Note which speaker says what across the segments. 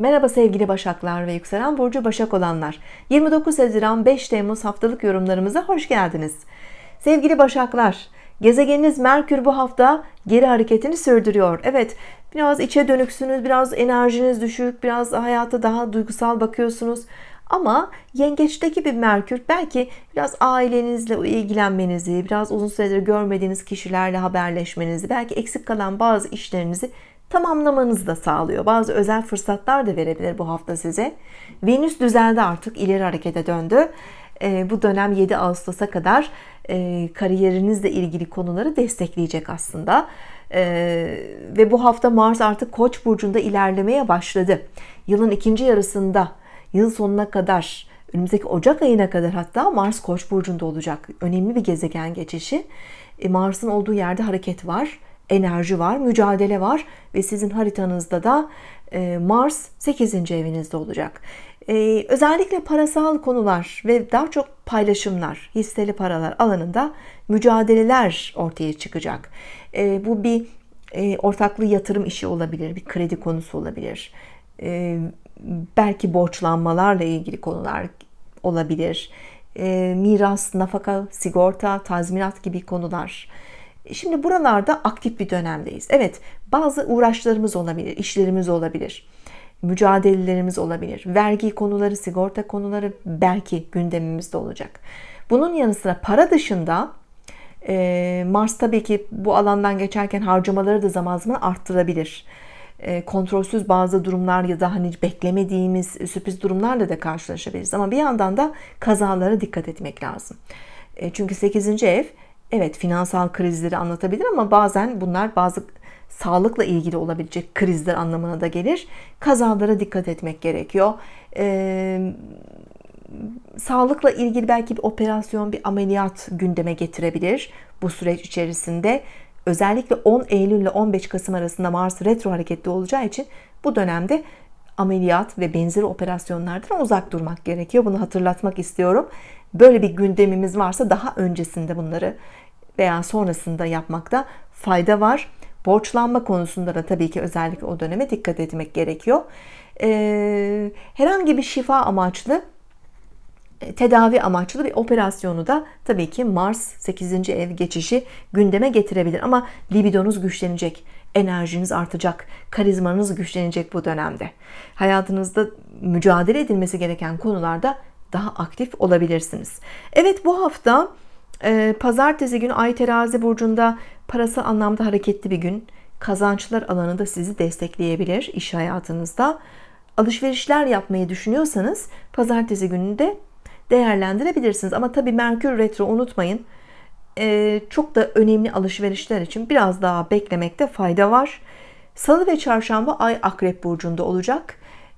Speaker 1: Merhaba sevgili Başaklar ve yükselen burcu Başak olanlar. 29 Haziran 5 Temmuz haftalık yorumlarımıza hoş geldiniz. Sevgili Başaklar, gezegeniniz Merkür bu hafta geri hareketini sürdürüyor. Evet, biraz içe dönüksünüz, biraz enerjiniz düşük, biraz hayata daha duygusal bakıyorsunuz. Ama yengeçteki bir Merkür belki biraz ailenizle ilgilenmenizi, biraz uzun süredir görmediğiniz kişilerle haberleşmenizi, belki eksik kalan bazı işlerinizi tamamlamanızı da sağlıyor. Bazı özel fırsatlar da verebilir bu hafta size. Venüs düzeldi artık ileri harekete döndü. E, bu dönem 7 Ağustos'a kadar e, kariyerinizle ilgili konuları destekleyecek aslında. E, ve bu hafta Mars artık Koç burcunda ilerlemeye başladı. Yılın ikinci yarısında, yıl sonuna kadar, önümüzdeki Ocak ayına kadar hatta Mars Koç burcunda olacak. Önemli bir gezegen geçişi. E, Mars'ın olduğu yerde hareket var enerji var, mücadele var ve sizin haritanızda da e, Mars 8. evinizde olacak. E, özellikle parasal konular ve daha çok paylaşımlar, hisseli paralar alanında mücadeleler ortaya çıkacak. E, bu bir e, ortaklı yatırım işi olabilir, bir kredi konusu olabilir. belki borçlanmalarla ilgili konular olabilir. miras, nafaka, sigorta, tazminat gibi konular. Şimdi buralarda aktif bir dönemdeyiz. Evet, bazı uğraşlarımız olabilir, işlerimiz olabilir. Mücadelelerimiz olabilir. Vergi konuları, sigorta konuları belki gündemimizde olacak. Bunun yanı sıra para dışında e, Mars tabii ki bu alandan geçerken harcamaları da zaman zaman arttırabilir. E, kontrolsüz bazı durumlar ya da hani beklemediğimiz sürpriz durumlarla da karşılaşabiliriz. Ama bir yandan da kazalara dikkat etmek lazım. E, çünkü 8. ev evet finansal krizleri anlatabilir ama bazen bunlar bazı sağlıkla ilgili olabilecek krizler anlamına da gelir. Kazalara dikkat etmek gerekiyor. Ee, sağlıkla ilgili belki bir operasyon, bir ameliyat gündeme getirebilir bu süreç içerisinde. Özellikle 10 Eylül ile 15 Kasım arasında Mars retro hareketli olacağı için bu dönemde ameliyat ve benzeri operasyonlardan uzak durmak gerekiyor. Bunu hatırlatmak istiyorum. Böyle bir gündemimiz varsa daha öncesinde bunları veya sonrasında yapmakta fayda var. Borçlanma konusunda da tabii ki özellikle o döneme dikkat etmek gerekiyor. Ee, herhangi bir şifa amaçlı e, tedavi amaçlı bir operasyonu da tabii ki Mars 8. ev geçişi gündeme getirebilir ama libidonuz güçlenecek enerjiniz artacak, karizmanız güçlenecek bu dönemde. Hayatınızda mücadele edilmesi gereken konularda daha aktif olabilirsiniz. Evet bu hafta e, pazartesi günü Ay Terazi burcunda parası anlamda hareketli bir gün. Kazançlar alanı da sizi destekleyebilir iş hayatınızda. Alışverişler yapmayı düşünüyorsanız pazartesi gününde değerlendirebilirsiniz. Ama tabii Merkür retro unutmayın. Ee, çok da önemli alışverişler için biraz daha beklemekte fayda var. Salı ve çarşamba ay akrep burcunda olacak.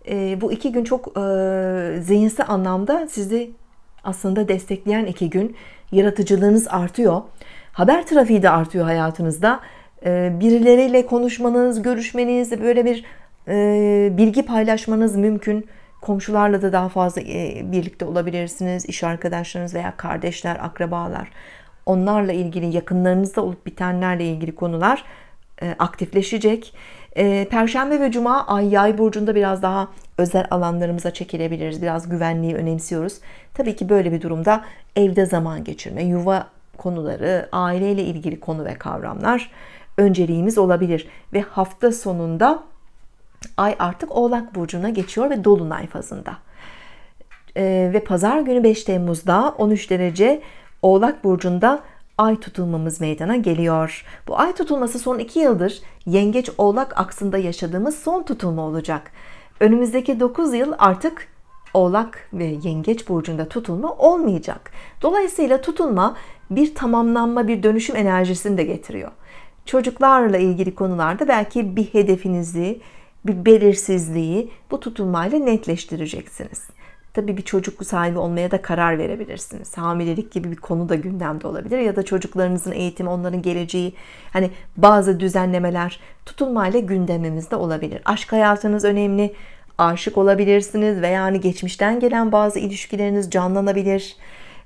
Speaker 1: Ee, bu iki gün çok e, zihinsel anlamda sizi aslında destekleyen iki gün. Yaratıcılığınız artıyor. Haber trafiği de artıyor hayatınızda. Ee, birileriyle konuşmanız, görüşmeniz, böyle bir e, bilgi paylaşmanız mümkün. Komşularla da daha fazla e, birlikte olabilirsiniz. İş arkadaşlarınız veya kardeşler, akrabalar onlarla ilgili yakınlarınızda olup bitenlerle ilgili konular e, aktifleşecek. E, Perşembe ve Cuma ay yay burcunda biraz daha özel alanlarımıza çekilebiliriz. Biraz güvenliği önemsiyoruz. Tabii ki böyle bir durumda evde zaman geçirme, yuva konuları, aileyle ilgili konu ve kavramlar önceliğimiz olabilir. Ve hafta sonunda ay artık Oğlak Burcu'na geçiyor ve Dolunay fazında. E, ve pazar günü 5 Temmuz'da 13 derece Oğlak Burcu'nda ay tutulmamız meydana geliyor. Bu ay tutulması son iki yıldır yengeç oğlak aksında yaşadığımız son tutulma olacak. Önümüzdeki 9 yıl artık oğlak ve yengeç burcunda tutulma olmayacak. Dolayısıyla tutulma bir tamamlanma, bir dönüşüm enerjisini de getiriyor. Çocuklarla ilgili konularda belki bir hedefinizi, bir belirsizliği bu tutulmayla netleştireceksiniz. Tabii bir çocuk sahibi olmaya da karar verebilirsiniz. Hamilelik gibi bir konu da gündemde olabilir ya da çocuklarınızın eğitimi, onların geleceği, hani bazı düzenlemeler tutulmayla gündemimizde olabilir. Aşk hayatınız önemli. Aşık olabilirsiniz veya yani geçmişten gelen bazı ilişkileriniz canlanabilir.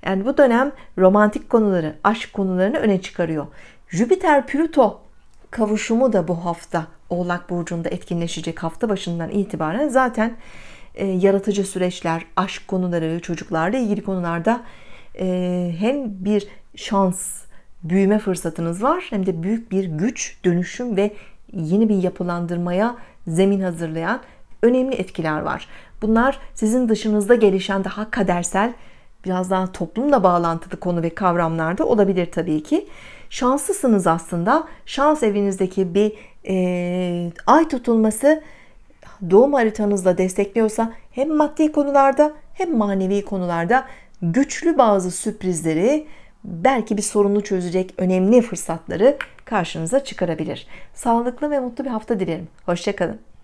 Speaker 1: Yani bu dönem romantik konuları, aşk konularını öne çıkarıyor. Jüpiter Plüto kavuşumu da bu hafta Oğlak burcunda etkinleşecek hafta başından itibaren zaten e, yaratıcı süreçler, aşk konuları, çocuklarla ilgili konularda e, hem bir şans, büyüme fırsatınız var hem de büyük bir güç, dönüşüm ve yeni bir yapılandırmaya zemin hazırlayan önemli etkiler var. Bunlar sizin dışınızda gelişen daha kadersel, biraz daha toplumla bağlantılı konu ve kavramlarda olabilir tabii ki. Şanslısınız aslında. Şans evinizdeki bir e, ay tutulması doğum haritanızla destekliyorsa hem maddi konularda hem manevi konularda güçlü bazı sürprizleri belki bir sorunu çözecek önemli fırsatları karşınıza çıkarabilir. Sağlıklı ve mutlu bir hafta dilerim. Hoşçakalın.